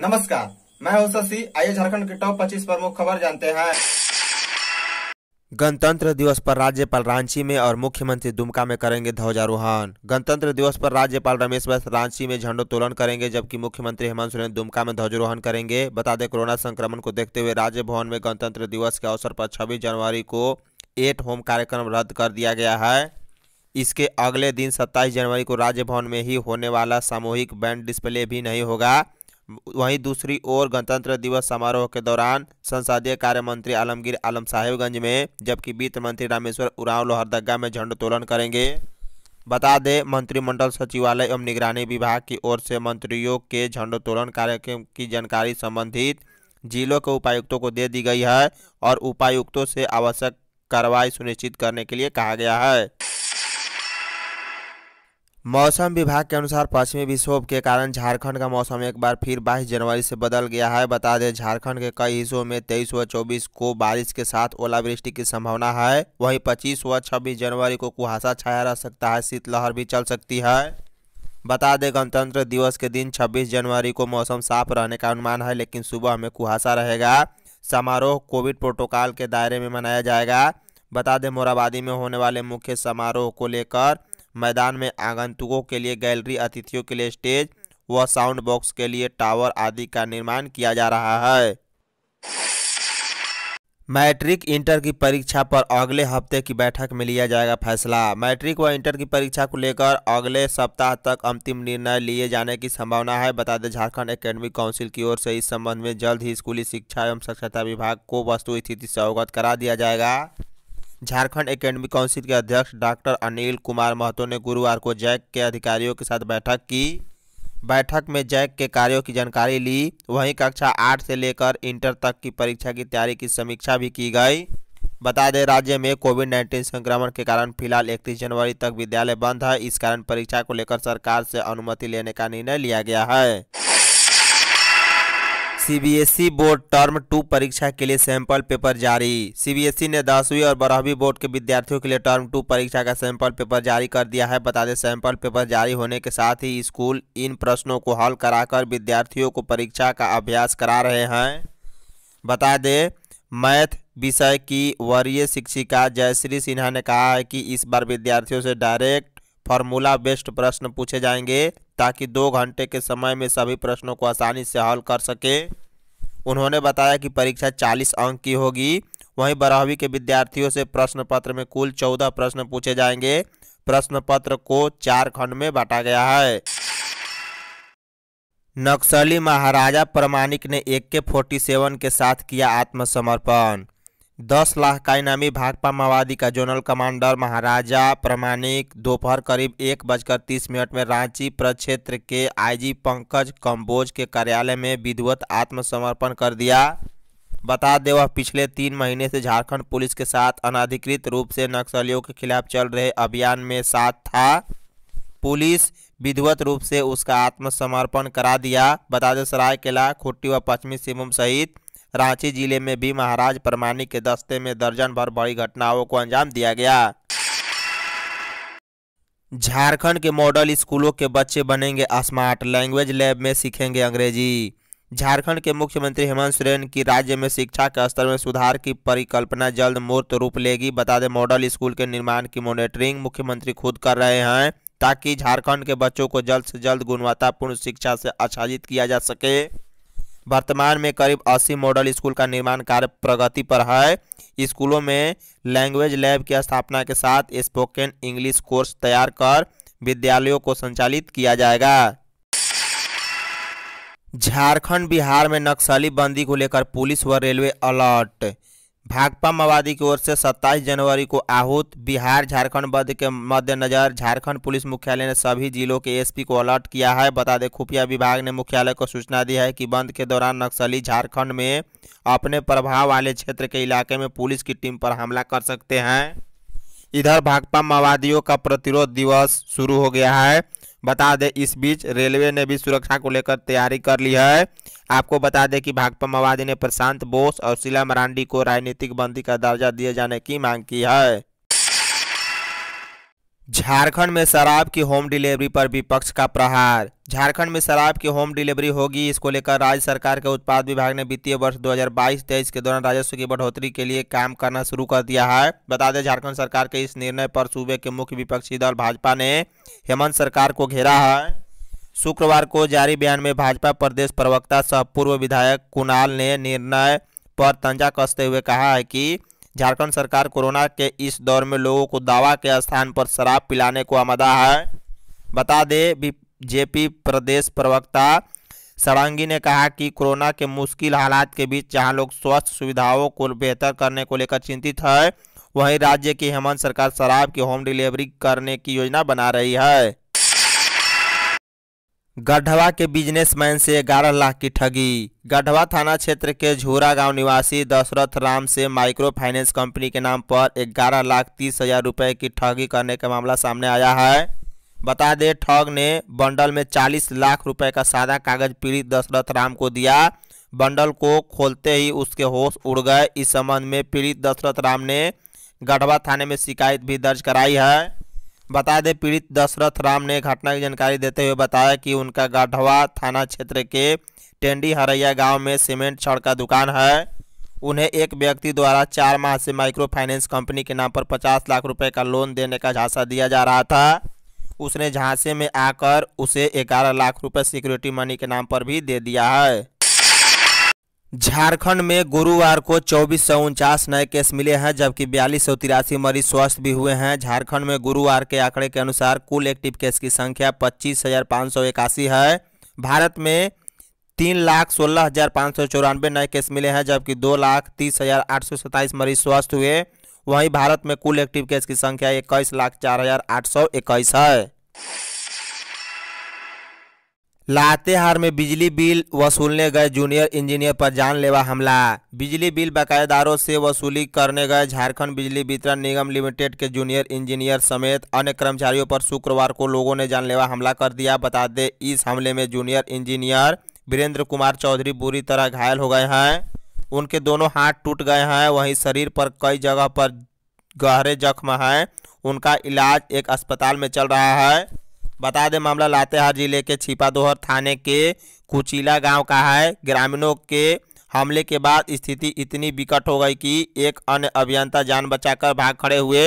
नमस्कार मैं हूं शशि आइए झारखंड के टॉप 25 प्रमुख खबर जानते हैं गणतंत्र दिवस पर राज्यपाल रांची में और मुख्यमंत्री दुमका में करेंगे ध्वजारोहण गणतंत्र दिवस पर राज्यपाल रमेश बैस रांची में झंडोत्तोलन करेंगे जबकि मुख्यमंत्री हेमंत सोरेन दुमका में ध्वजारोहण करेंगे बता दें कोरोना संक्रमण को देखते हुए राज्य भवन में गणतंत्र दिवस के अवसर पर छब्बीस जनवरी को एट होम कार्यक्रम रद्द कर दिया गया है इसके अगले दिन सत्ताईस जनवरी को राज्य भवन में ही होने वाला सामूहिक बैंड डिस्प्ले भी नहीं होगा वहीं दूसरी ओर गणतंत्र दिवस समारोह के दौरान संसदीय कार्य मंत्री आलमगीर आलम साहेबगंज में जबकि वित्त मंत्री रामेश्वर उरांव लोहरदगा में झंडोत्तोलन करेंगे बता दें मंत्रिमंडल सचिवालय एवं निगरानी विभाग की ओर से मंत्रियों के झंडोत्तोलन कार्यक्रम की जानकारी संबंधित जिलों के उपायुक्तों को दे दी गई है और उपायुक्तों से आवश्यक कार्रवाई सुनिश्चित करने के लिए कहा गया है मौसम विभाग के अनुसार पश्चिमी विक्षोभ के कारण झारखंड का मौसम एक बार फिर 22 जनवरी से बदल गया है बता दें झारखंड के कई हिस्सों में 23 व 24 को बारिश के साथ ओलावृष्टि की संभावना है वहीं 25 व 26 जनवरी को कुहासा छाया रह सकता है शीतलहर भी चल सकती है बता दें गणतंत्र दिवस के दिन छब्बीस जनवरी को मौसम साफ रहने का अनुमान है लेकिन सुबह में कुहासा रहेगा समारोह कोविड प्रोटोकॉल के दायरे में मनाया जाएगा बता दें मोराबादी में होने वाले मुख्य समारोह को लेकर मैदान में आगंतुकों के लिए गैलरी अतिथियों के लिए स्टेज व साउंड बॉक्स के लिए टावर आदि का निर्माण किया जा रहा है मैट्रिक इंटर की परीक्षा पर अगले हफ्ते की बैठक में लिया जाएगा फैसला मैट्रिक व इंटर की परीक्षा को लेकर अगले सप्ताह तक अंतिम निर्णय लिए जाने की संभावना है बता दें झारखंड एकेडमिक काउंसिल की ओर से इस संबंध में जल्द ही स्कूली शिक्षा एवं साक्षरता विभाग को वस्तु स्थिति से अवगत करा दिया जाएगा झारखंड एकेडमी काउंसिल के अध्यक्ष डॉक्टर अनिल कुमार महतो ने गुरुवार को जैक के अधिकारियों के साथ बैठक की बैठक में जैक के कार्यों की जानकारी ली वहीं कक्षा आठ से लेकर इंटर तक की परीक्षा की तैयारी की समीक्षा भी की गई बता दें राज्य में कोविड नाइन्टीन संक्रमण के कारण फिलहाल इकतीस जनवरी तक विद्यालय बंद है इस कारण परीक्षा को लेकर सरकार से अनुमति लेने का निर्णय लिया गया है सीबीएसई बोर्ड टर्म टू परीक्षा के लिए सैंपल पेपर जारी सीबीएसई ने दसवीं और बारहवीं बोर्ड के विद्यार्थियों के लिए टर्म टू परीक्षा का सैंपल पेपर जारी कर दिया है बता दें सैंपल पेपर जारी होने के साथ ही स्कूल इन प्रश्नों को हल कराकर विद्यार्थियों को परीक्षा का अभ्यास करा रहे हैं बता दें मैथ विषय की वरीय शिक्षिका जयश्री सिन्हा ने कहा है कि इस बार विद्यार्थियों से डायरेक्ट फार्मूला बेस्ड प्रश्न पूछे जाएंगे ताकि दो घंटे के समय में सभी प्रश्नों को आसानी से हल कर सके उन्होंने बताया कि परीक्षा चालीस अंक की होगी वहीं बारहवीं के विद्यार्थियों से प्रश्न पत्र में कुल चौदह प्रश्न पूछे जाएंगे प्रश्न पत्र को चार खंड में बांटा गया है नक्सली महाराजा प्रमाणिक ने ए के फोर्टी सेवन के साथ किया आत्मसमर्पण दस लाख का इनामी भाकपा माओवादी का जोनल कमांडर महाराजा प्रमाणिक दोपहर करीब एक बजकर तीस मिनट में रांची प्रक्षेत्र के आईजी पंकज कम्बोज के कार्यालय में विधिवत आत्मसमर्पण कर दिया बता दें वह पिछले तीन महीने से झारखंड पुलिस के साथ अनाधिकृत रूप से नक्सलियों के खिलाफ चल रहे अभियान में साथ था पुलिस विधिवत रूप से उसका आत्मसमर्पण करा दिया बता दें सरायकेला खुट्टी व पश्चिमी सिंहभूम सहित रांची जिले में भी महाराज परमानी के दस्ते में दर्जन भर बड़ी घटनाओं को अंजाम दिया गया झारखंड के मॉडल स्कूलों के बच्चे बनेंगे स्मार्ट लैंग्वेज लैब में सीखेंगे अंग्रेजी झारखंड के मुख्यमंत्री हेमंत सोरेन की राज्य में शिक्षा के स्तर में सुधार की परिकल्पना जल्द मूर्त रूप लेगी बता दें मॉडल स्कूल के निर्माण की मॉनिटरिंग मुख्यमंत्री खुद कर रहे हैं ताकि झारखंड के बच्चों को जल्द से जल्द गुणवत्तापूर्ण शिक्षा से आच्छादित किया जा सके वर्तमान में करीब 80 मॉडल स्कूल का निर्माण कार्य प्रगति पर है स्कूलों में लैंग्वेज लैब की स्थापना के साथ स्पोकन इंग्लिश कोर्स तैयार कर विद्यालयों को संचालित किया जाएगा झारखंड बिहार में नक्सली बंदी को लेकर पुलिस व रेलवे अलर्ट भाकपा माओवादी की ओर से 27 जनवरी को आहूत बिहार झारखंड बंद के मद्देनजर झारखंड पुलिस मुख्यालय ने सभी जिलों के एसपी को अलर्ट किया है बता दें खुफिया विभाग ने मुख्यालय को सूचना दी है कि बंद के दौरान नक्सली झारखंड में अपने प्रभाव वाले क्षेत्र के इलाके में पुलिस की टीम पर हमला कर सकते हैं इधर भाकपा माओवादियों का प्रतिरोध दिवस शुरू हो गया है बता दें इस बीच रेलवे ने भी सुरक्षा को लेकर तैयारी कर ली है आपको बता दें कि भाकपा माओवादी ने प्रशांत बोस और शीला मरांडी को राजनीतिक बंदी का दर्जा दिए जाने की मांग की है झारखंड में शराब की होम डिलीवरी पर विपक्ष का प्रहार झारखंड में शराब की होम डिलीवरी होगी इसको लेकर राज्य सरकार के उत्पाद विभाग ने वित्तीय वर्ष 2022-23 के दौरान राजस्व की बढ़ोतरी के लिए काम करना शुरू कर दिया है बता दें झारखंड सरकार के इस निर्णय पर सूबे के मुख्य विपक्षी दल भाजपा ने हेमंत सरकार को घेरा है शुक्रवार को जारी बयान में भाजपा प्रदेश प्रवक्ता सह पूर्व विधायक कुणाल ने निर्णय पर तंजा कसते हुए कहा है कि झारखंड सरकार कोरोना के इस दौर में लोगों को दवा के स्थान पर शराब पिलाने को आमदा है बता दें जेपी प्रदेश प्रवक्ता सड़ंगी ने कहा कि कोरोना के मुश्किल हालात के बीच जहां लोग स्वास्थ्य सुविधाओं को बेहतर करने को लेकर चिंतित है वहीं राज्य की हेमंत सरकार शराब की होम डिलीवरी करने की योजना बना रही है गढ़वा के बिजनेसमैन से ग्यारह लाख की ठगी गढ़वा थाना क्षेत्र के झूरा गांव निवासी दशरथ राम से माइक्रो फाइनेंस कंपनी के नाम पर ग्यारह लाख तीस हजार रुपये की ठगी करने का मामला सामने आया है बता दें ठग ने बंडल में चालीस लाख रुपए का सादा कागज पीड़ित दशरथ राम को दिया बंडल को खोलते ही उसके होश उड़ गए इस संबंध में पीड़ित दशरथ राम ने गढ़वा थाने में शिकायत भी दर्ज कराई है बता दें पीड़ित दशरथ राम ने घटना की जानकारी देते हुए बताया कि उनका गढ़वा थाना क्षेत्र के टेंडी हरैया गांव में सीमेंट छड़ का दुकान है उन्हें एक व्यक्ति द्वारा चार माह से माइक्रो फाइनेंस कंपनी के नाम पर पचास लाख रुपए का लोन देने का झांसा दिया जा रहा था उसने झांसे में आकर उसे ग्यारह लाख रुपये सिक्योरिटी मनी के नाम पर भी दे दिया है झारखंड में गुरुवार को चौबीस सौ उनचास नए केस मिले हैं जबकि बयालीस सौ तिरासी मरीज स्वस्थ भी हुए हैं झारखंड में गुरुवार के आंकड़े के अनुसार कुल एक्टिव केस की संख्या पच्चीस हजार पाँच सौ इक्यासी है भारत में तीन लाख सोलह हजार पाँच सौ चौरानवे नए केस मिले हैं जबकि दो लाख तीस हजार आठ सौ सत्ताईस मरीज स्वस्थ हुए वहीं भारत में कुल एक्टिव केस की संख्या इक्कीस लाख चार हजार आठ सौ इक्कीस है लातेहार में बिजली बिल वसूलने गए जूनियर इंजीनियर पर जानलेवा हमला बिजली बिल बकायेदारों से वसूली करने गए झारखंड बिजली वितरण निगम लिमिटेड के जूनियर इंजीनियर समेत अन्य कर्मचारियों पर शुक्रवार को लोगों ने जानलेवा हमला कर दिया बता दें इस हमले में जूनियर इंजीनियर वीरेंद्र कुमार चौधरी बुरी तरह घायल हो गए हैं उनके दोनों हाथ टूट गए हैं वहीं शरीर पर कई जगह पर गहरे जख्म हैं उनका इलाज एक अस्पताल में चल रहा है बता दें मामला लातेहार जिले के छिपादोहर थाने के कुचीला गांव का है ग्रामीणों के हमले के बाद स्थिति इतनी विकट हो गई कि एक अन्य अभियंता जान बचाकर भाग खड़े हुए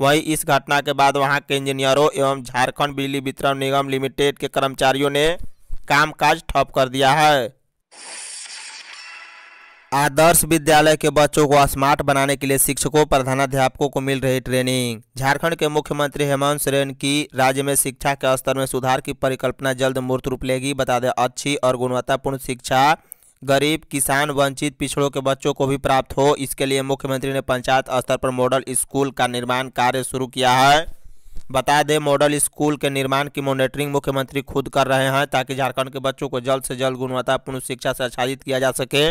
वहीं इस घटना के बाद वहां के इंजीनियरों एवं झारखंड बिजली वितरण निगम लिमिटेड के कर्मचारियों ने कामकाज ठप कर दिया है आदर्श विद्यालय के बच्चों को स्मार्ट बनाने के लिए शिक्षकों प्रधानाध्यापकों को मिल रही ट्रेनिंग झारखंड के मुख्यमंत्री हेमंत सोरेन की राज्य में शिक्षा के स्तर में सुधार की परिकल्पना जल्द मूर्त रूप लेगी बता दें अच्छी और गुणवत्तापूर्ण शिक्षा गरीब किसान वंचित पिछड़ों के बच्चों को भी प्राप्त हो इसके लिए मुख्यमंत्री ने पंचायत स्तर पर मॉडल स्कूल का निर्माण कार्य शुरू किया है बता दें मॉडल स्कूल के निर्माण की मॉनिटरिंग मुख्यमंत्री खुद कर रहे हैं ताकि झारखंड के बच्चों को जल्द से जल्द गुणवत्तापूर्ण शिक्षा से आच्छादित किया जा सके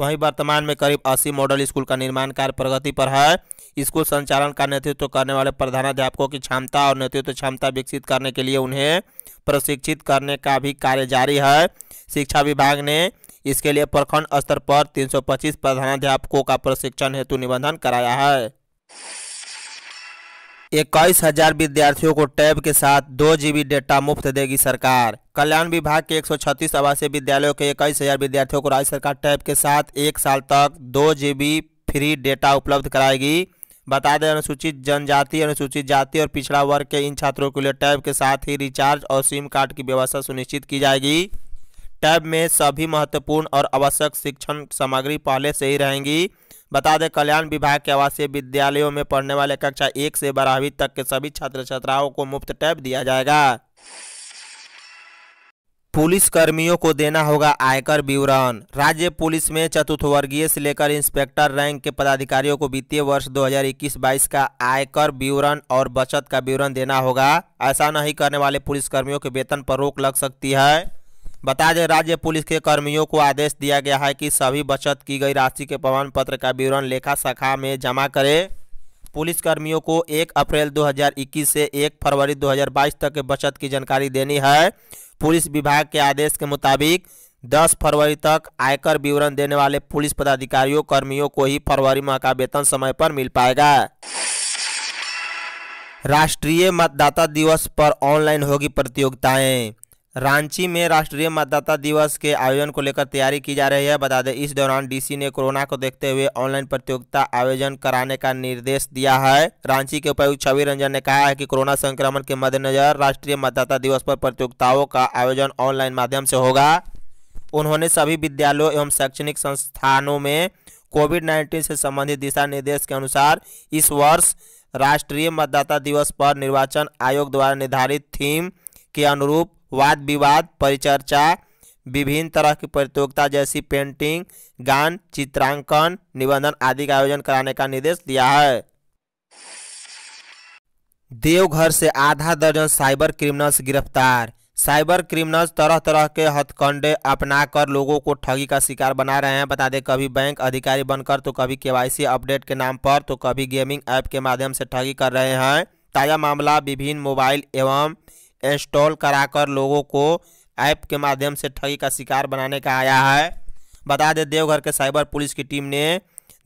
वहीं वर्तमान में करीब अस्सी मॉडल स्कूल का निर्माण कार्य प्रगति पर है स्कूल संचालन का नेतृत्व करने वाले प्रधानाध्यापकों की क्षमता और नेतृत्व क्षमता विकसित करने के लिए उन्हें प्रशिक्षित करने का भी कार्य जारी है शिक्षा विभाग ने इसके लिए प्रखंड स्तर पर 325 प्रधानाध्यापकों का प्रशिक्षण हेतु निबंधन कराया है इक्कीस हजार विद्यार्थियों को टैब के साथ दो जीबी डेटा मुफ्त देगी सरकार कल्याण विभाग के 136 आवासीय विद्यालयों के इक्कीस हजार विद्यार्थियों को राज्य सरकार टैब के साथ एक साल तक दो जीबी फ्री डेटा उपलब्ध कराएगी बता दें अनुसूचित जनजाति अनुसूचित जाति और पिछड़ा वर्ग के इन छात्रों के लिए टैब के साथ ही रिचार्ज और सिम कार्ड की व्यवस्था सुनिश्चित की जाएगी टैब में सभी महत्वपूर्ण और आवश्यक शिक्षण सामग्री पहले से ही रहेंगी बता दें कल्याण विभाग के आवासीय विद्यालयों में पढ़ने वाले कक्षा एक से बारहवीं तक के सभी छात्र छात्राओं को मुफ्त टैब दिया जाएगा पुलिस कर्मियों को देना होगा आयकर विवरण राज्य पुलिस में चतुर्थवर्गीय से लेकर इंस्पेक्टर रैंक के पदाधिकारियों को वित्तीय वर्ष 2021-22 का आयकर विवरण और बचत का विवरण देना होगा ऐसा नहीं करने वाले पुलिस कर्मियों के वेतन पर रोक लग सकती है बता दें राज्य पुलिस के कर्मियों को आदेश दिया गया है कि सभी बचत की गई राशि के प्रमाण पत्र का विवरण लेखा शाखा में जमा करें पुलिस कर्मियों को 1 अप्रैल 2021 से 1 फरवरी 2022 तक बचत की जानकारी देनी है पुलिस विभाग के आदेश के मुताबिक 10 फरवरी तक आयकर विवरण देने वाले पुलिस पदाधिकारियों कर्मियों को ही फरवरी माह का वेतन समय पर मिल पाएगा राष्ट्रीय मतदाता दिवस पर ऑनलाइन होगी प्रतियोगिताएं रांची में राष्ट्रीय मतदाता दिवस के आयोजन को लेकर तैयारी की जा रही है बता दें इस दौरान डीसी ने कोरोना को देखते हुए ऑनलाइन प्रतियोगिता आयोजन कराने का निर्देश दिया है रांची के उपायुक्त छवि रंजन ने कहा है कि कोरोना संक्रमण के मद्देनजर राष्ट्रीय मतदाता दिवस पर प्रतियोगिताओं का आयोजन ऑनलाइन माध्यम से होगा उन्होंने सभी विद्यालयों एवं शैक्षणिक संस्थानों में कोविड नाइन्टीन से संबंधित दिशा निर्देश के अनुसार इस वर्ष राष्ट्रीय मतदाता दिवस पर निर्वाचन आयोग द्वारा निर्धारित थीम के अनुरूप वाद विवाद परिचर्चा विभिन्न तरह की प्रतियोगिता जैसी पेंटिंग गान चित्रांकन निबंधन आदि का आयोजन कराने का निर्देश दिया है देवघर से आधा दर्जन साइबर क्रिमिनल्स गिरफ्तार साइबर क्रिमिनल्स तरह तरह के हथकंडे अपनाकर लोगों को ठगी का शिकार बना रहे हैं बता दें कभी बैंक अधिकारी बनकर तो कभी केवाईसी अपडेट के नाम पर तो कभी गेमिंग ऐप के माध्यम से ठगी कर रहे हैं ताज़ा मामला विभिन्न मोबाइल एवं इंस्टॉल कराकर लोगों को ऐप के माध्यम से ठगी का शिकार बनाने का आया है बता दें देवघर के साइबर पुलिस की टीम ने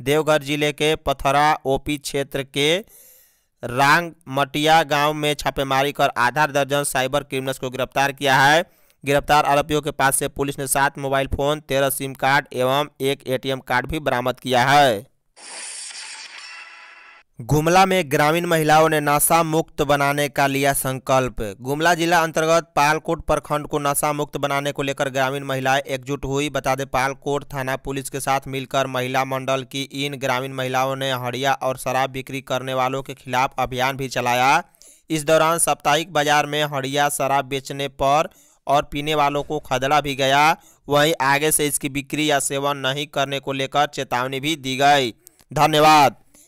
देवघर जिले के पथरा ओपी क्षेत्र के रांग मटिया गांव में छापेमारी कर आधा दर्जन साइबर क्रिमिनल्स को गिरफ्तार किया है गिरफ्तार आरोपियों के पास से पुलिस ने सात मोबाइल फोन तेरह सिम कार्ड एवं एक एटीएम कार्ड भी बरामद किया है गुमला में ग्रामीण महिलाओं ने नशा मुक्त बनाने का लिया संकल्प गुमला जिला अंतर्गत पालकोट प्रखंड को नशा मुक्त बनाने को लेकर ग्रामीण महिलाएं एकजुट हुई बता दें पालकोट थाना पुलिस के साथ मिलकर महिला मंडल की इन ग्रामीण महिलाओं ने हड़िया और शराब बिक्री करने वालों के खिलाफ अभियान भी चलाया इस दौरान साप्ताहिक बाजार में हड़िया शराब बेचने पर और पीने वालों को खदड़ा भी गया वहीं आगे से इसकी बिक्री या सेवन नहीं करने को लेकर चेतावनी भी दी गई धन्यवाद